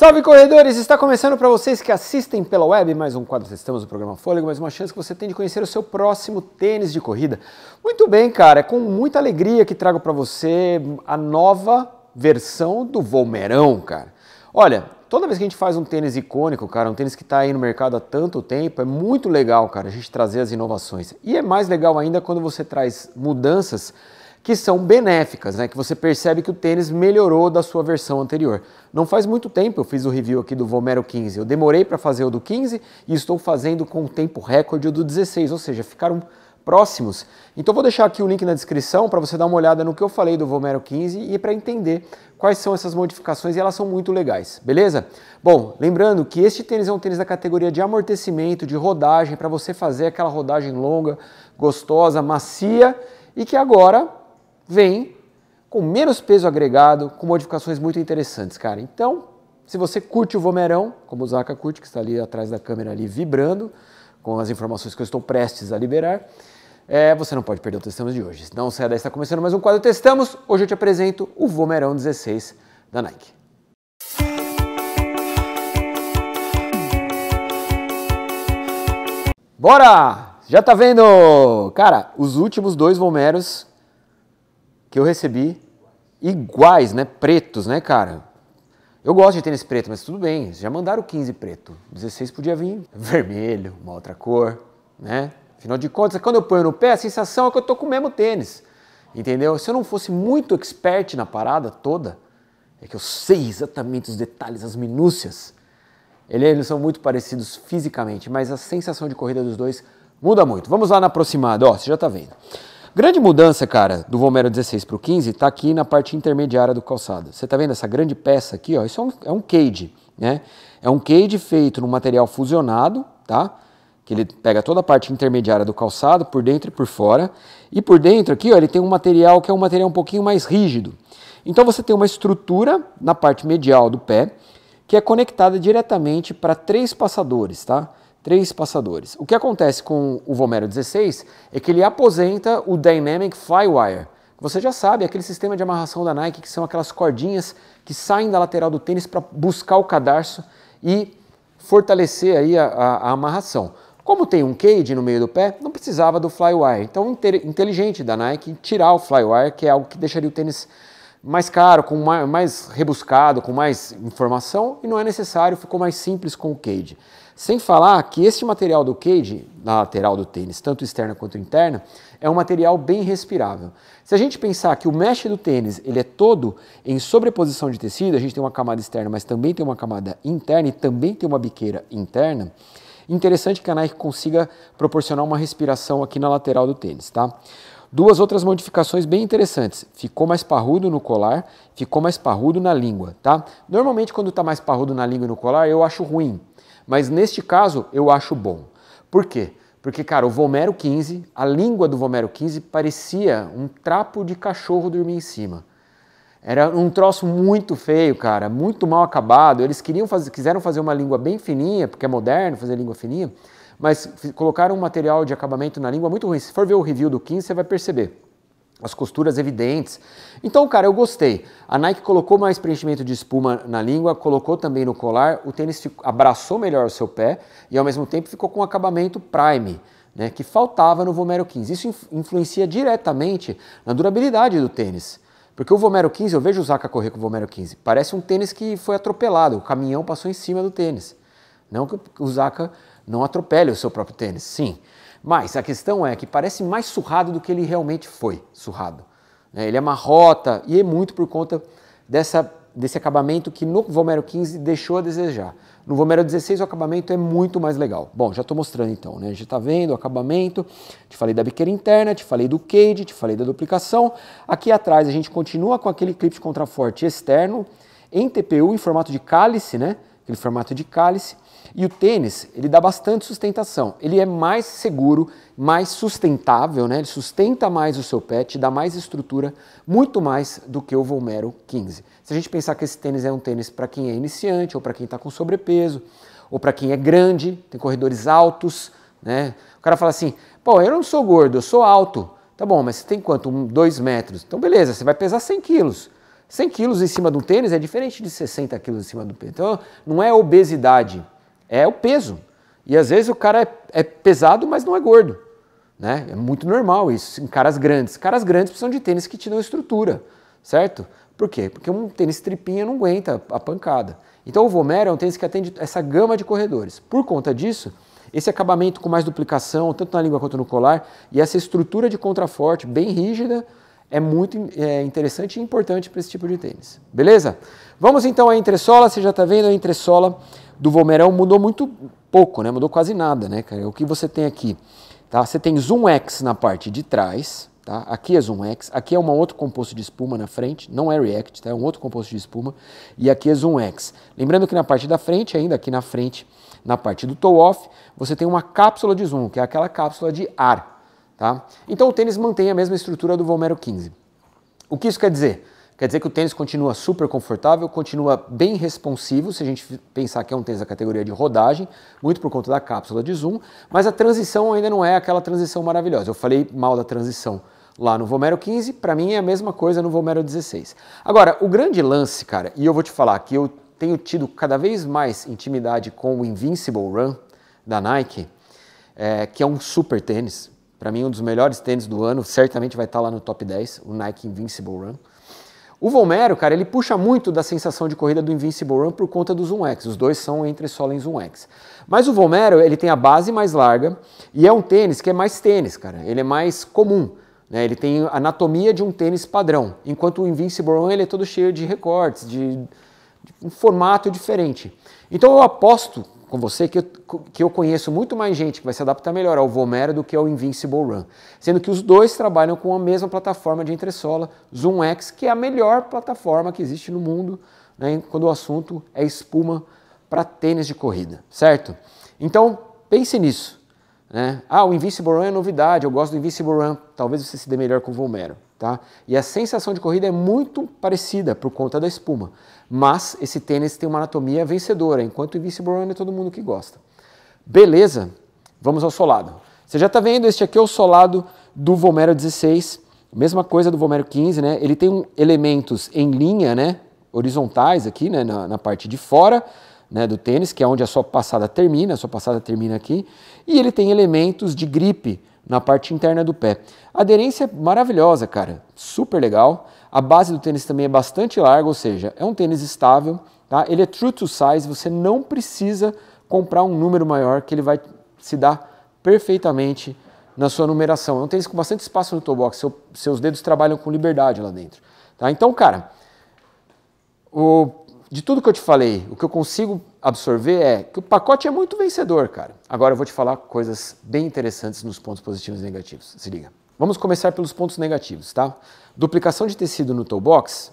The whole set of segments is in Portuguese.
Salve corredores! Está começando para vocês que assistem pela web mais um quadro Estamos no programa Fôlego, mais uma chance que você tem de conhecer o seu próximo tênis de corrida. Muito bem, cara, é com muita alegria que trago para você a nova versão do Volmerão, cara. Olha, toda vez que a gente faz um tênis icônico, cara, um tênis que está aí no mercado há tanto tempo, é muito legal, cara, a gente trazer as inovações. E é mais legal ainda quando você traz mudanças que são benéficas, né? Que você percebe que o tênis melhorou da sua versão anterior. Não faz muito tempo eu fiz o review aqui do Vomero 15. Eu demorei para fazer o do 15 e estou fazendo com o tempo recorde o do 16, ou seja, ficaram próximos. Então vou deixar aqui o link na descrição para você dar uma olhada no que eu falei do Vomero 15 e para entender quais são essas modificações e elas são muito legais, beleza? Bom, lembrando que este tênis é um tênis da categoria de amortecimento, de rodagem, para você fazer aquela rodagem longa, gostosa, macia e que agora vem com menos peso agregado, com modificações muito interessantes, cara. Então, se você curte o Vomerão, como o Zaka curte, que está ali atrás da câmera ali vibrando, com as informações que eu estou prestes a liberar, é, você não pode perder o Testamos de hoje. Não saia daí, está começando mais um quadro Testamos. Hoje eu te apresento o Vomerão 16 da Nike. Bora! Já tá vendo? Cara, os últimos dois Vomeros que eu recebi iguais, né? Pretos, né, cara? Eu gosto de tênis preto, mas tudo bem, já mandaram 15 preto. 16 podia vir vermelho, uma outra cor, né? Afinal de contas, quando eu ponho no pé, a sensação é que eu tô com o mesmo tênis. Entendeu? Se eu não fosse muito expert na parada toda, é que eu sei exatamente os detalhes, as minúcias. Eles são muito parecidos fisicamente, mas a sensação de corrida dos dois muda muito. Vamos lá na aproximada, ó, você já tá vendo. Grande mudança, cara, do Vomero 16 para o 15 está aqui na parte intermediária do calçado. Você está vendo essa grande peça aqui? Ó, isso é um, é um cage, né? É um cage feito num material fusionado, tá? Que ele pega toda a parte intermediária do calçado, por dentro e por fora. E por dentro aqui, ó, ele tem um material que é um material um pouquinho mais rígido. Então você tem uma estrutura na parte medial do pé que é conectada diretamente para três passadores, tá? três passadores. O que acontece com o Vomero 16 é que ele aposenta o Dynamic Flywire. Você já sabe, aquele sistema de amarração da Nike, que são aquelas cordinhas que saem da lateral do tênis para buscar o cadarço e fortalecer aí a, a, a, amarração. Como tem um cage no meio do pé, não precisava do flywire. Então, inteligente da Nike tirar o flywire, que é algo que deixaria o tênis mais caro, com mais, mais rebuscado, com mais informação, e não é necessário, ficou mais simples com o cage. Sem falar que este material do cage, na lateral do tênis, tanto externa quanto interna, é um material bem respirável. Se a gente pensar que o mesh do tênis ele é todo em sobreposição de tecido, a gente tem uma camada externa, mas também tem uma camada interna e também tem uma biqueira interna, interessante que a Nike consiga proporcionar uma respiração aqui na lateral do tênis, tá? Duas outras modificações bem interessantes. Ficou mais parrudo no colar, ficou mais parrudo na língua, tá? Normalmente quando está mais parrudo na língua e no colar, eu acho ruim, mas neste caso eu acho bom. Por quê? Porque, cara, o Vomero 15, a língua do Vomero 15 parecia um trapo de cachorro dormir em cima. Era um troço muito feio, cara, muito mal acabado. Eles queriam fazer, quiseram fazer uma língua bem fininha, porque é moderno fazer língua fininha, mas colocaram um material de acabamento na língua muito ruim. Se for ver o review do 15, você vai perceber as costuras evidentes. Então, cara, eu gostei. A Nike colocou mais preenchimento de espuma na língua, colocou também no colar, o tênis abraçou melhor o seu pé e ao mesmo tempo ficou com um acabamento prime. Né, que faltava no Vomero 15. Isso influencia diretamente na durabilidade do tênis. Porque o Vomero 15, eu vejo o Zaca correr com o Vomero 15, parece um tênis que foi atropelado, o caminhão passou em cima do tênis. Não que o Zaca não atropele o seu próprio tênis, sim. Mas a questão é que parece mais surrado do que ele realmente foi surrado. Né? Ele amarrota é e é muito por conta dessa, desse acabamento que no Vomero 15 deixou a desejar. No Vomero 16 o acabamento é muito mais legal. Bom, já estou mostrando então, né? Já está vendo o acabamento, te falei da biqueira interna, te falei do cage, te falei da duplicação. Aqui atrás a gente continua com aquele clipe contraforte externo em TPU em formato de cálice, né? aquele formato de cálice. E o tênis, ele dá bastante sustentação. Ele é mais seguro, mais sustentável, né? Ele sustenta mais o seu pé, te dá mais estrutura, muito mais do que o Volmero 15. Se a gente pensar que esse tênis é um tênis para quem é iniciante, ou para quem está com sobrepeso, ou para quem é grande, tem corredores altos, né? O cara fala assim, pô, eu não sou gordo, eu sou alto. Tá bom, mas você tem quanto? Um, dois metros. Então beleza, você vai pesar 100 quilos. 100 quilos em cima do tênis é diferente de 60 quilos em cima do peso. Então, não é obesidade, é o peso. E às vezes o cara é, é pesado, mas não é gordo. Né? É muito normal isso em caras grandes. Caras grandes precisam de tênis que te dão estrutura, certo? Por quê? Porque um tênis tripinha não aguenta a pancada. Então o Vomero é um tênis que atende essa gama de corredores. Por conta disso, esse acabamento com mais duplicação, tanto na língua quanto no colar, e essa estrutura de contraforte bem rígida, é muito é, interessante e importante para esse tipo de tênis. Beleza? Vamos então à entressola. Você já está vendo a entressola do Vomerão mudou muito pouco, né? Mudou quase nada, né, cara? O que você tem aqui? Tá? Você tem Zoom X na parte de trás, tá? Aqui é Zoom X, aqui é um outro composto de espuma na frente, não é React, tá? É um outro composto de espuma e aqui é Zoom X. Lembrando que na parte da frente, ainda aqui na frente, na parte do toe off, você tem uma cápsula de zoom, que é aquela cápsula de ar, Tá? Então o tênis mantém a mesma estrutura do Vomero 15. O que isso quer dizer? Quer dizer que o tênis continua super confortável, continua bem responsivo, se a gente pensar que é um tênis da categoria de rodagem, muito por conta da cápsula de zoom, mas a transição ainda não é aquela transição maravilhosa. Eu falei mal da transição lá no Vomero 15, para mim é a mesma coisa no Vomero 16. Agora, o grande lance, cara, e eu vou te falar que eu tenho tido cada vez mais intimidade com o Invincible Run da Nike, é, que é um super tênis, para mim, um dos melhores tênis do ano, certamente vai estar tá lá no top 10, o Nike Invincible Run. O Volmero, cara, ele puxa muito da sensação de corrida do Invincible Run por conta dos Zoom X. Os dois são entre solens e Zoom X. Mas o Volmero, ele tem a base mais larga e é um tênis que é mais tênis, cara. Ele é mais comum. Né? Ele tem a anatomia de um tênis padrão. Enquanto o Invincible Run, ele é todo cheio de recortes, de, de um formato diferente. Então eu aposto com você que eu, que eu conheço muito mais gente que vai se adaptar melhor ao Vomero do que ao Invincible Run. Sendo que os dois trabalham com a mesma plataforma de entressola, Zoom X, que é a melhor plataforma que existe no mundo né, quando o assunto é espuma para tênis de corrida, certo? Então, pense nisso. Né? Ah, o Invincible Run é novidade, eu gosto do Invincible Run. Talvez você se dê melhor com o Volmero. Tá? E a sensação de corrida é muito parecida por conta da espuma. Mas esse tênis tem uma anatomia vencedora, enquanto o Invincible Run é todo mundo que gosta. Beleza? Vamos ao solado. Você já está vendo, este aqui é o solado do Volmero 16. Mesma coisa do Vomero 15, né? Ele tem um, elementos em linha, né? Horizontais aqui, né? Na, na parte de fora né, do tênis, que é onde a sua passada termina, a sua passada termina aqui, e ele tem elementos de gripe na parte interna do pé. A aderência é maravilhosa, cara, super legal. A base do tênis também é bastante larga, ou seja, é um tênis estável, tá? Ele é true to size, você não precisa comprar um número maior que ele vai se dar perfeitamente na sua numeração. É um tênis com bastante espaço no toolbox, seu, seus dedos trabalham com liberdade lá dentro, tá? Então, cara, o de tudo que eu te falei, o que eu consigo absorver é que o pacote é muito vencedor, cara. Agora eu vou te falar coisas bem interessantes nos pontos positivos e negativos. Se liga. Vamos começar pelos pontos negativos, tá? Duplicação de tecido no toe box,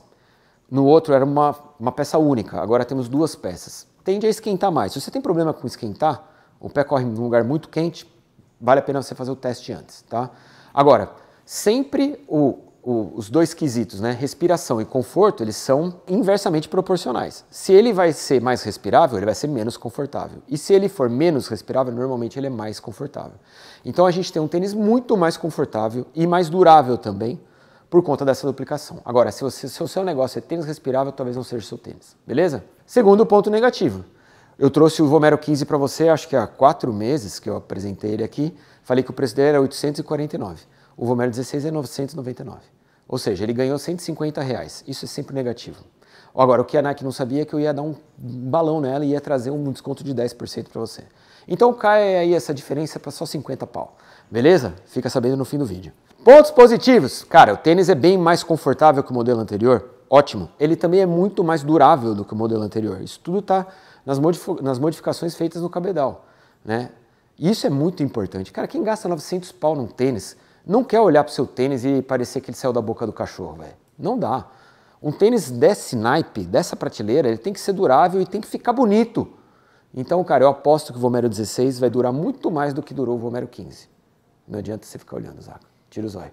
no outro era uma, uma peça única, agora temos duas peças. Tende a esquentar mais. Se você tem problema com esquentar, o pé corre num lugar muito quente, vale a pena você fazer o teste antes, tá? Agora, sempre o o, os dois quesitos, né, respiração e conforto, eles são inversamente proporcionais. Se ele vai ser mais respirável, ele vai ser menos confortável. E se ele for menos respirável, normalmente ele é mais confortável. Então a gente tem um tênis muito mais confortável e mais durável também por conta dessa duplicação. Agora, se, você, se o seu negócio é tênis respirável, talvez não seja o seu tênis, beleza? Segundo ponto negativo. Eu trouxe o Vomero 15 para você, acho que há quatro meses que eu apresentei ele aqui. Falei que o preço dele era 849. O Vomero 16 é 999. Ou seja, ele ganhou 150 reais. Isso é sempre negativo. Agora, o que a Nike não sabia é que eu ia dar um balão nela e ia trazer um desconto de 10% para você. Então cai aí essa diferença para só 50 pau. Beleza? Fica sabendo no fim do vídeo. Pontos positivos. Cara, o tênis é bem mais confortável que o modelo anterior. Ótimo. Ele também é muito mais durável do que o modelo anterior. Isso tudo está nas, nas modificações feitas no cabedal. Né? Isso é muito importante. Cara, quem gasta 900 pau num tênis não quer olhar para o seu tênis e parecer que ele saiu da boca do cachorro, velho. Não dá. Um tênis desse naipe, dessa prateleira, ele tem que ser durável e tem que ficar bonito. Então, cara, eu aposto que o Vomero 16 vai durar muito mais do que durou o Vomero 15. Não adianta você ficar olhando, Zaca. Tira o zóio.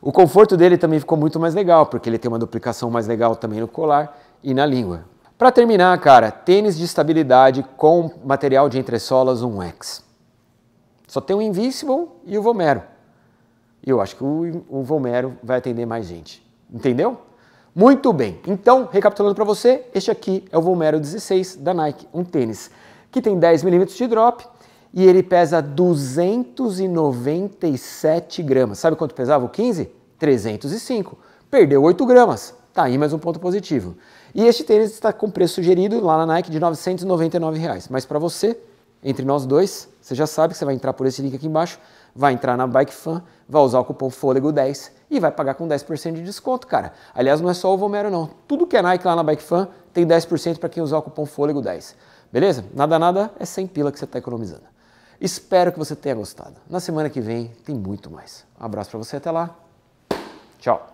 O conforto dele também ficou muito mais legal, porque ele tem uma duplicação mais legal também no colar e na língua. Para terminar, cara, tênis de estabilidade com material de entressolas 1X. Só tem o Invincible e o Vomero. E eu acho que o, o Volmero vai atender mais gente. Entendeu? Muito bem. Então, recapitulando para você, este aqui é o Volmero 16 da Nike, um tênis que tem 10 milímetros de drop e ele pesa 297 gramas. Sabe quanto pesava o 15? 305. Perdeu 8 gramas. Tá aí mais um ponto positivo. E este tênis está com preço sugerido lá na Nike de R$ 999. Reais. Mas para você, entre nós dois, você já sabe que você vai entrar por esse link aqui embaixo, vai entrar na Bike Fan, vai usar o cupom Fôlego10 e vai pagar com 10% de desconto, cara. Aliás, não é só o Vomero, não. Tudo que é Nike lá na Bike Fan tem 10% para quem usar o cupom Fôlego10. Beleza? Nada, nada, é 100 pila que você está economizando. Espero que você tenha gostado. Na semana que vem tem muito mais. Um abraço para você, até lá. Tchau.